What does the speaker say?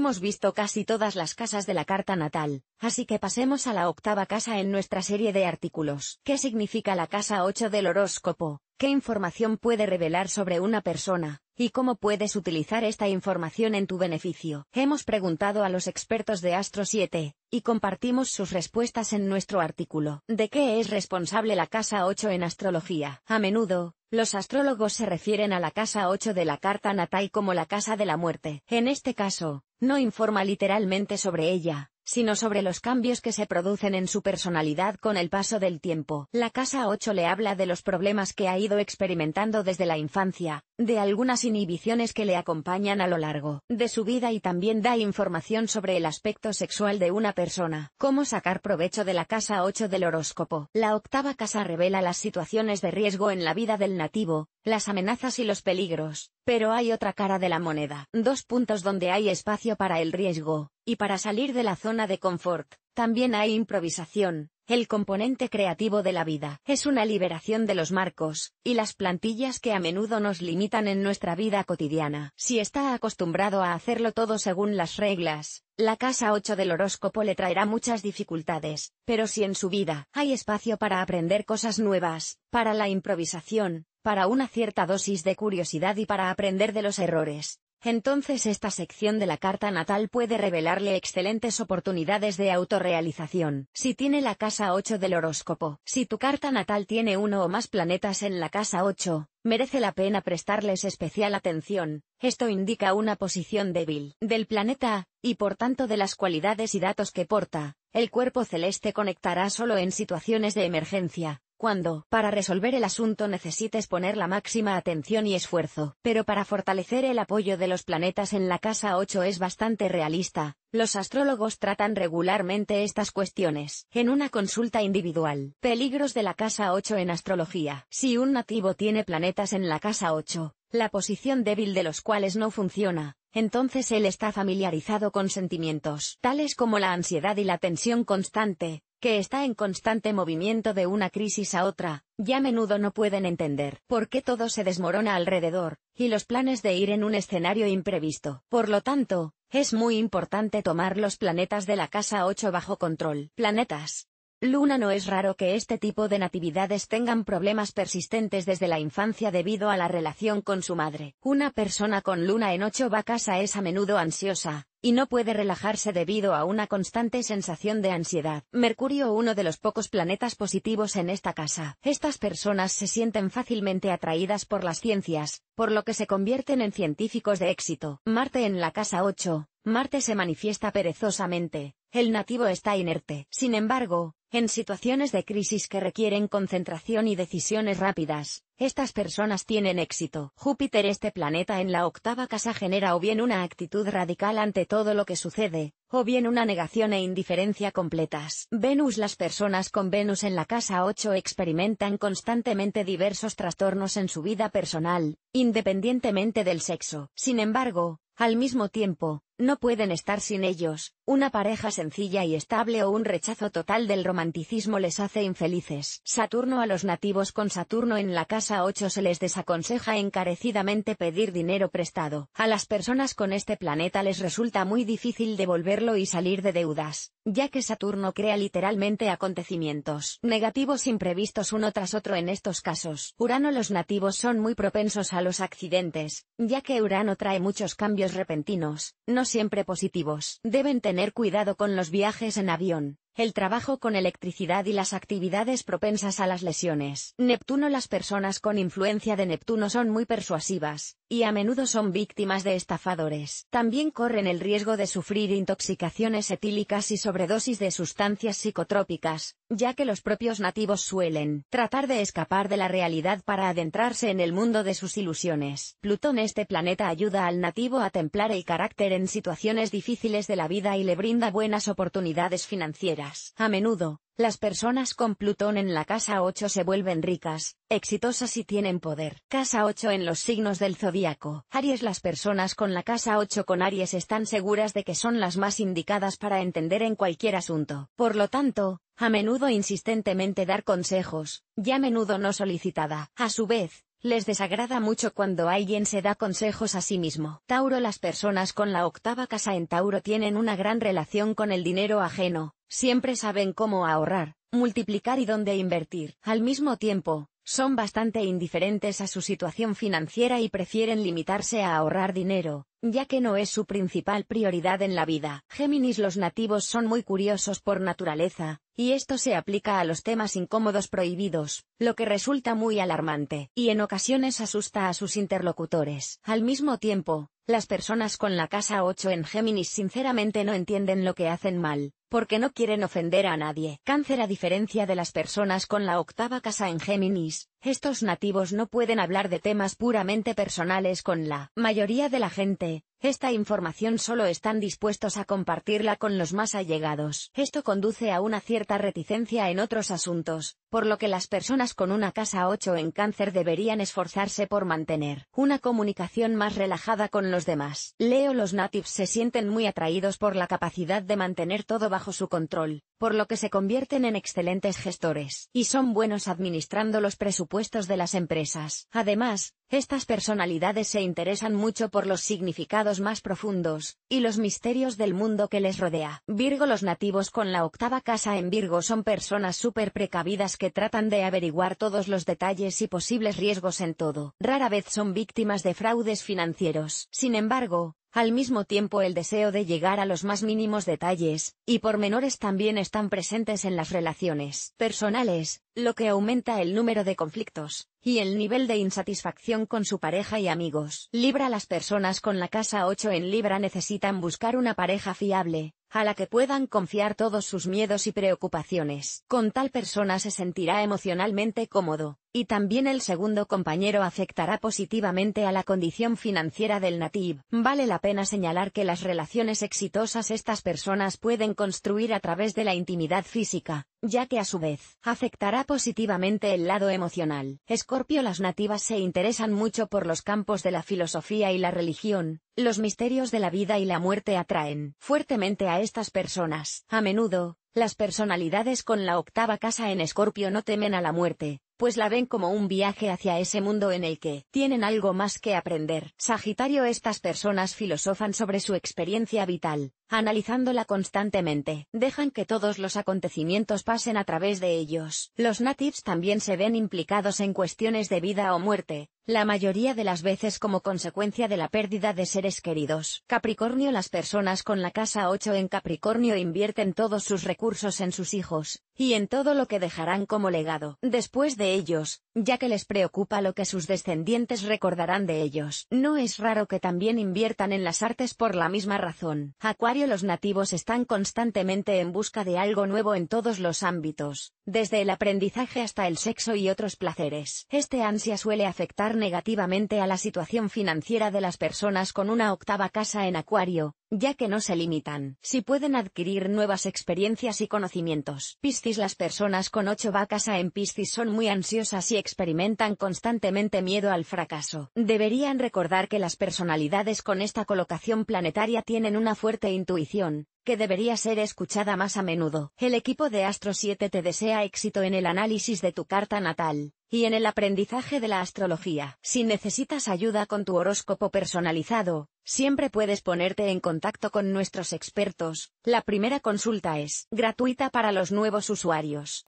Hemos visto casi todas las casas de la carta natal, así que pasemos a la octava casa en nuestra serie de artículos. ¿Qué significa la casa 8 del horóscopo? ¿Qué información puede revelar sobre una persona? ¿Y cómo puedes utilizar esta información en tu beneficio? Hemos preguntado a los expertos de Astro 7, y compartimos sus respuestas en nuestro artículo. ¿De qué es responsable la casa 8 en astrología? A menudo, los astrólogos se refieren a la casa 8 de la carta natal como la casa de la muerte. En este caso, no informa literalmente sobre ella, sino sobre los cambios que se producen en su personalidad con el paso del tiempo. La casa 8 le habla de los problemas que ha ido experimentando desde la infancia, de algunas inhibiciones que le acompañan a lo largo de su vida y también da información sobre el aspecto sexual de una persona. Cómo sacar provecho de la casa 8 del horóscopo. La octava casa revela las situaciones de riesgo en la vida del nativo, las amenazas y los peligros, pero hay otra cara de la moneda, dos puntos donde hay espacio para el riesgo, y para salir de la zona de confort, también hay improvisación, el componente creativo de la vida, es una liberación de los marcos, y las plantillas que a menudo nos limitan en nuestra vida cotidiana. Si está acostumbrado a hacerlo todo según las reglas, la casa 8 del horóscopo le traerá muchas dificultades, pero si en su vida hay espacio para aprender cosas nuevas, para la improvisación, para una cierta dosis de curiosidad y para aprender de los errores, entonces esta sección de la carta natal puede revelarle excelentes oportunidades de autorrealización. Si tiene la casa 8 del horóscopo, si tu carta natal tiene uno o más planetas en la casa 8, merece la pena prestarles especial atención. Esto indica una posición débil del planeta, y por tanto de las cualidades y datos que porta. El cuerpo celeste conectará solo en situaciones de emergencia, cuando, para resolver el asunto necesites poner la máxima atención y esfuerzo, pero para fortalecer el apoyo de los planetas en la casa 8 es bastante realista. Los astrólogos tratan regularmente estas cuestiones, en una consulta individual. Peligros de la casa 8 en astrología. Si un nativo tiene planetas en la casa 8, la posición débil de los cuales no funciona, entonces él está familiarizado con sentimientos, tales como la ansiedad y la tensión constante, que está en constante movimiento de una crisis a otra, ya a menudo no pueden entender por qué todo se desmorona alrededor, y los planes de ir en un escenario imprevisto. Por lo tanto, es muy importante tomar los planetas de la casa 8 bajo control. Planetas. Luna no es raro que este tipo de natividades tengan problemas persistentes desde la infancia debido a la relación con su madre. Una persona con luna en 8 casa es a menudo ansiosa, y no puede relajarse debido a una constante sensación de ansiedad. Mercurio uno de los pocos planetas positivos en esta casa. Estas personas se sienten fácilmente atraídas por las ciencias, por lo que se convierten en científicos de éxito. Marte en la casa 8. Marte se manifiesta perezosamente. El nativo está inerte. Sin embargo, en situaciones de crisis que requieren concentración y decisiones rápidas, estas personas tienen éxito. Júpiter este planeta en la octava casa genera o bien una actitud radical ante todo lo que sucede, o bien una negación e indiferencia completas. Venus Las personas con Venus en la casa 8 experimentan constantemente diversos trastornos en su vida personal, independientemente del sexo. Sin embargo, al mismo tiempo, no pueden estar sin ellos, una pareja sencilla y estable o un rechazo total del romanticismo les hace infelices. Saturno a los nativos con Saturno en la casa 8 se les desaconseja encarecidamente pedir dinero prestado. A las personas con este planeta les resulta muy difícil devolverlo y salir de deudas, ya que Saturno crea literalmente acontecimientos negativos imprevistos uno tras otro en estos casos. Urano los nativos son muy propensos a los accidentes, ya que Urano trae muchos cambios repentinos, no siempre positivos. Deben tener cuidado con los viajes en avión, el trabajo con electricidad y las actividades propensas a las lesiones. Neptuno Las personas con influencia de Neptuno son muy persuasivas, y a menudo son víctimas de estafadores. También corren el riesgo de sufrir intoxicaciones etílicas y sobredosis de sustancias psicotrópicas, ya que los propios nativos suelen tratar de escapar de la realidad para adentrarse en el mundo de sus ilusiones. Plutón este planeta ayuda al nativo a templar el carácter en situaciones difíciles de la vida y le brinda buenas oportunidades financieras. A menudo, las personas con Plutón en la casa 8 se vuelven ricas, exitosas y tienen poder. Casa 8 en los signos del zodíaco. Aries Las personas con la casa 8 con Aries están seguras de que son las más indicadas para entender en cualquier asunto. Por lo tanto, a menudo insistentemente dar consejos, ya a menudo no solicitada. A su vez, les desagrada mucho cuando alguien se da consejos a sí mismo. Tauro Las personas con la octava casa en Tauro tienen una gran relación con el dinero ajeno, siempre saben cómo ahorrar, multiplicar y dónde invertir. Al mismo tiempo, son bastante indiferentes a su situación financiera y prefieren limitarse a ahorrar dinero, ya que no es su principal prioridad en la vida. Géminis Los nativos son muy curiosos por naturaleza, y esto se aplica a los temas incómodos prohibidos, lo que resulta muy alarmante, y en ocasiones asusta a sus interlocutores. Al mismo tiempo, las personas con la casa 8 en Géminis sinceramente no entienden lo que hacen mal, porque no quieren ofender a nadie. Cáncer a diferencia de las personas con la octava casa en Géminis, estos nativos no pueden hablar de temas puramente personales con la mayoría de la gente, esta información solo están dispuestos a compartirla con los más allegados. Esto conduce a una cierta reticencia en otros asuntos, por lo que las personas con una casa 8 en cáncer deberían esforzarse por mantener una comunicación más relajada con los demás. Leo los natives se sienten muy atraídos por la capacidad de mantener todo bajo su control, por lo que se convierten en excelentes gestores y son buenos administrando los presupuestos de las empresas. Además, estas personalidades se interesan mucho por los significados más profundos, y los misterios del mundo que les rodea. Virgo Los nativos con la octava casa en Virgo son personas súper precavidas que tratan de averiguar todos los detalles y posibles riesgos en todo. Rara vez son víctimas de fraudes financieros. Sin embargo, al mismo tiempo el deseo de llegar a los más mínimos detalles, y pormenores también están presentes en las relaciones personales, lo que aumenta el número de conflictos y el nivel de insatisfacción con su pareja y amigos. Libra Las personas con la casa 8 en Libra necesitan buscar una pareja fiable, a la que puedan confiar todos sus miedos y preocupaciones. Con tal persona se sentirá emocionalmente cómodo, y también el segundo compañero afectará positivamente a la condición financiera del nativ. Vale la pena señalar que las relaciones exitosas estas personas pueden construir a través de la intimidad física, ya que a su vez, afectará positivamente el lado emocional. Escorpio las nativas se interesan mucho por los campos de la filosofía y la religión, los misterios de la vida y la muerte atraen fuertemente a estas personas. A menudo, las personalidades con la octava casa en Escorpio no temen a la muerte, pues la ven como un viaje hacia ese mundo en el que tienen algo más que aprender. Sagitario Estas personas filosofan sobre su experiencia vital, analizándola constantemente. Dejan que todos los acontecimientos pasen a través de ellos. Los natives también se ven implicados en cuestiones de vida o muerte, la mayoría de las veces como consecuencia de la pérdida de seres queridos. Capricornio Las personas con la casa 8 en Capricornio invierten todos sus recursos en sus hijos, y en todo lo que dejarán como legado, después de ellos, ya que les preocupa lo que sus descendientes recordarán de ellos. No es raro que también inviertan en las artes por la misma razón. Acuario Los nativos están constantemente en busca de algo nuevo en todos los ámbitos, desde el aprendizaje hasta el sexo y otros placeres. Este ansia suele afectar negativamente a la situación financiera de las personas con una octava casa en Acuario, ya que no se limitan. Si pueden adquirir nuevas experiencias y conocimientos. Piscis Las personas con ocho vacas en Piscis son muy ansiosas y experimentan constantemente miedo al fracaso. Deberían recordar que las personalidades con esta colocación planetaria tienen una fuerte intuición, que debería ser escuchada más a menudo. El equipo de Astro 7 te desea éxito en el análisis de tu carta natal, y en el aprendizaje de la astrología. Si necesitas ayuda con tu horóscopo personalizado, siempre puedes ponerte en contacto con nuestros expertos. La primera consulta es gratuita para los nuevos usuarios.